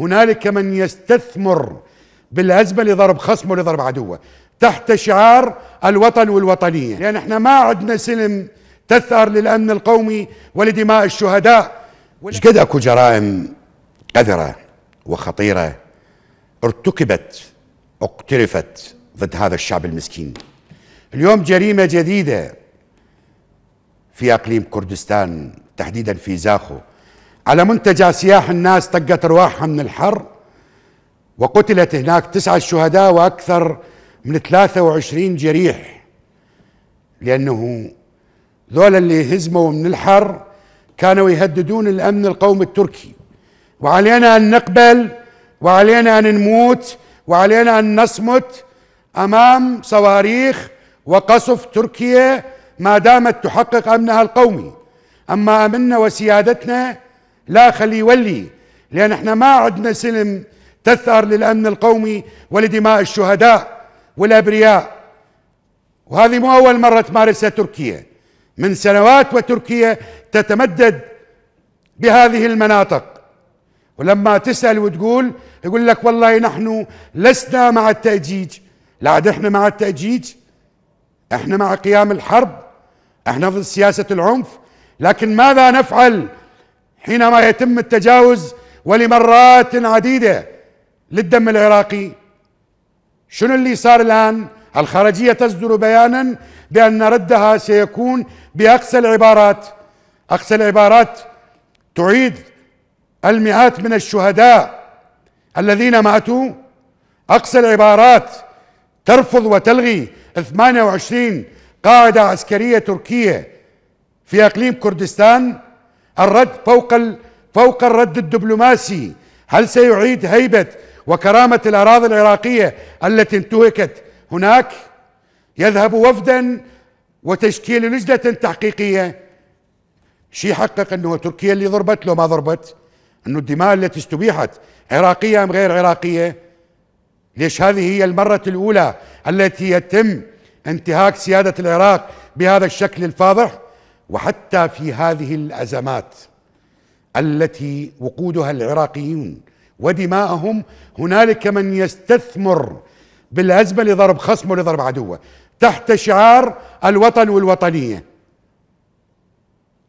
هنالك من يستثمر بالهزمة لضرب خصمه لضرب عدوه تحت شعار الوطن والوطنية لأن احنا ما عدنا سلم تثأر للأمن القومي ولدماء الشهداء قد أكو جرائم قذرة وخطيرة ارتكبت اقترفت ضد هذا الشعب المسكين اليوم جريمة جديدة في أقليم كردستان تحديدا في زاخو على منتجع سياح الناس طقت ارواحها من الحر وقتلت هناك تسعة شهداء وأكثر من 23 جريح لأنه ذولا اللي هزموا من الحر كانوا يهددون الأمن القومي التركي وعلينا أن نقبل وعلينا أن نموت وعلينا أن نصمت أمام صواريخ وقصف تركيا ما دامت تحقق أمنها القومي أما أمننا وسيادتنا لا خلي يولي لأن احنا ما عدنا سلم تثأر للأمن القومي ولدماء الشهداء والأبرياء وهذه مو أول مرة تمارسها تركيا من سنوات وتركيا تتمدد بهذه المناطق ولما تسأل وتقول يقول لك والله نحن لسنا مع التأجيج لا عاد احنا مع التأجيج احنا مع قيام الحرب احنا ضد سياسة العنف لكن ماذا نفعل حينما يتم التجاوز ولمرات عديدة للدم العراقي شنو اللي صار الآن الخارجية تصدر بيانا بأن ردها سيكون بأقسى العبارات أقسى العبارات تعيد المئات من الشهداء الذين ماتوا أقسى العبارات ترفض وتلغي 28 قاعدة عسكرية تركية في أقليم كردستان الرد فوق فوق الرد الدبلوماسي هل سيعيد هيبة وكرامة الأراضي العراقية التي انتهكت هناك يذهب وفدا وتشكيل لجنة تحقيقية شي يحقق أنه تركيا اللي ضربت لو ما ضربت أنه الدماء التي استبيحت عراقية أم غير عراقية ليش هذه هي المرة الأولى التي يتم انتهاك سيادة العراق بهذا الشكل الفاضح وحتى في هذه الازمات التي وقودها العراقيون ودماءهم هنالك من يستثمر بالازمه لضرب خصمه لضرب عدوه تحت شعار الوطن والوطنيه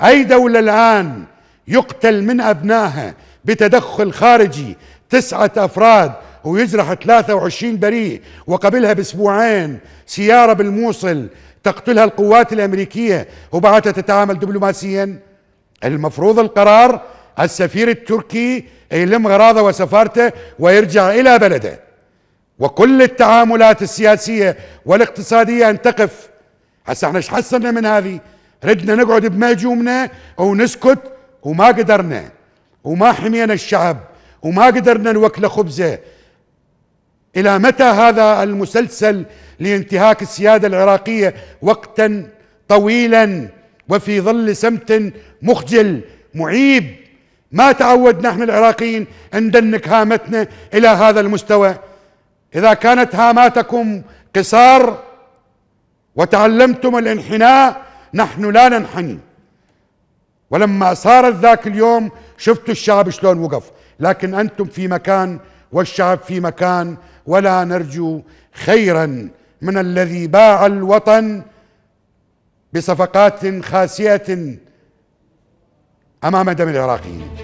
اي دوله الان يقتل من ابنائها بتدخل خارجي تسعه افراد ويجرح 23 بريء وقبلها باسبوعين سياره بالموصل تقتلها القوات الامريكيه وبعدها تتعامل دبلوماسيا المفروض القرار السفير التركي يلم غراضه وسفارته ويرجع الى بلده وكل التعاملات السياسيه والاقتصاديه ان تقف هسه احنا ايش حصلنا من هذه؟ ردنا نقعد بمهجومنا ونسكت وما قدرنا وما حمينا الشعب وما قدرنا نوكله خبزه الى متى هذا المسلسل لانتهاك السياده العراقيه وقتا طويلا وفي ظل سمت مخجل معيب ما تعودنا نحن العراقيين ان دنك هامتنا الى هذا المستوى اذا كانت هاماتكم قصار وتعلمتم الانحناء نحن لا ننحني ولما صارت ذاك اليوم شفتوا الشعب شلون وقف لكن انتم في مكان والشعب في مكان ولا نرجو خيرا من الذي باع الوطن بصفقات خاسيه امام دم العراقيين